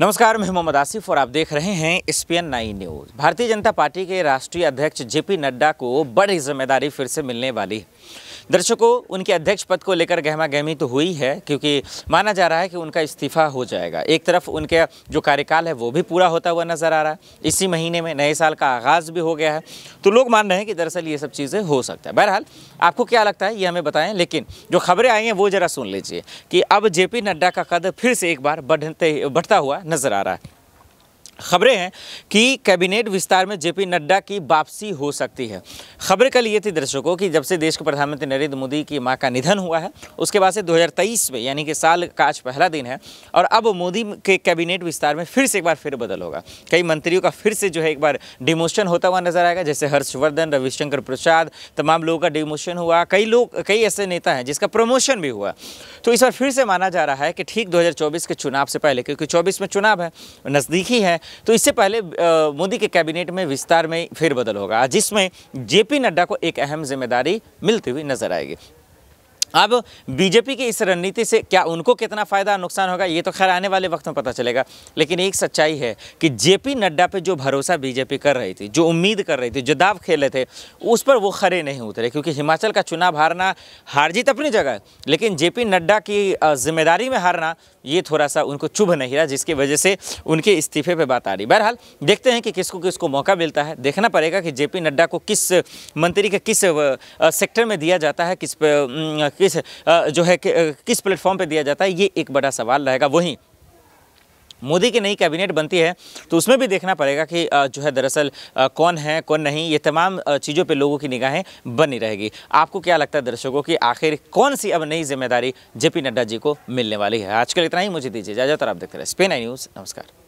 नमस्कार मैं मोहम्मद आसिफ और आप देख रहे हैं स्पीएन नाइन न्यूज़ भारतीय जनता पार्टी के राष्ट्रीय अध्यक्ष जेपी नड्डा को बड़ी जिम्मेदारी फिर से मिलने वाली है दर्शकों उनके अध्यक्ष पद को लेकर गहमा गहमी तो हुई है क्योंकि माना जा रहा है कि उनका इस्तीफा हो जाएगा एक तरफ उनके जो कार्यकाल है वो भी पूरा होता हुआ नज़र आ रहा है इसी महीने में नए साल का आगाज़ भी हो गया है तो लोग मान रहे हैं कि दरअसल ये सब चीज़ें हो सकता है बहरहाल आपको क्या लगता है ये हमें बताएं लेकिन जो खबरें आई हैं वो ज़रा सुन लीजिए कि अब जे नड्डा का कद फिर से एक बार बढ़ते बढ़ता हुआ नज़र आ रहा है खबरें हैं कि कैबिनेट विस्तार में जेपी नड्डा की वापसी हो सकती है खबरें कल ये थी दर्शकों कि जब से देश के प्रधानमंत्री नरेंद्र मोदी की मां का निधन हुआ है उसके बाद से 2023 में यानी कि साल का आज पहला दिन है और अब मोदी के कैबिनेट विस्तार में फिर से एक बार फिर बदल होगा कई मंत्रियों का फिर से जो है एक बार डिमोशन होता हुआ नजर आएगा जैसे हर्षवर्धन रविशंकर प्रसाद तमाम लोगों का डिमोशन हुआ कई लोग कई ऐसे नेता हैं जिसका प्रमोशन भी हुआ तो इस बार फिर से माना जा रहा है कि ठीक दो के चुनाव से पहले क्योंकि चौबीस में चुनाव है नज़दीकी है तो इससे पहले मोदी के कैबिनेट में विस्तार में फेरबदल होगा जिसमें जेपी नड्डा को एक अहम जिम्मेदारी मिलती हुई नजर आएगी अब बीजेपी की इस रणनीति से क्या उनको कितना फ़ायदा नुकसान होगा ये तो खैर आने वाले वक्त में पता चलेगा लेकिन एक सच्चाई है कि जेपी नड्डा पे जो भरोसा बीजेपी कर रही थी जो उम्मीद कर रही थी जो दाव खेले थे उस पर वो खरे नहीं उतरे क्योंकि हिमाचल का चुनाव हारना हार जीत अपनी जगह है लेकिन जे नड्डा की जिम्मेदारी में हारना ये थोड़ा सा उनको चुभ नहीं रहा जिसकी वजह से उनके इस्तीफे पर बात आ रही बहरहाल देखते हैं कि किसको किसको मौका मिलता है देखना पड़ेगा कि जे नड्डा को किस मंत्री के किस सेक्टर में दिया जाता है किस किस जो है कि, किस प्लेटफॉर्म पे दिया जाता है ये एक बड़ा सवाल रहेगा वहीं मोदी की नई कैबिनेट बनती है तो उसमें भी देखना पड़ेगा कि जो है दरअसल कौन है कौन नहीं ये तमाम चीज़ों पे लोगों की निगाहें बनी रहेगी आपको क्या लगता है दर्शकों की आखिर कौन सी अब नई जिम्मेदारी जेपी नड्डा जी को मिलने वाली है आजकल इतना ही मुझे दीजिए इजाजत और आप देखते रहे स्पेन आई न्यूज़ नमस्कार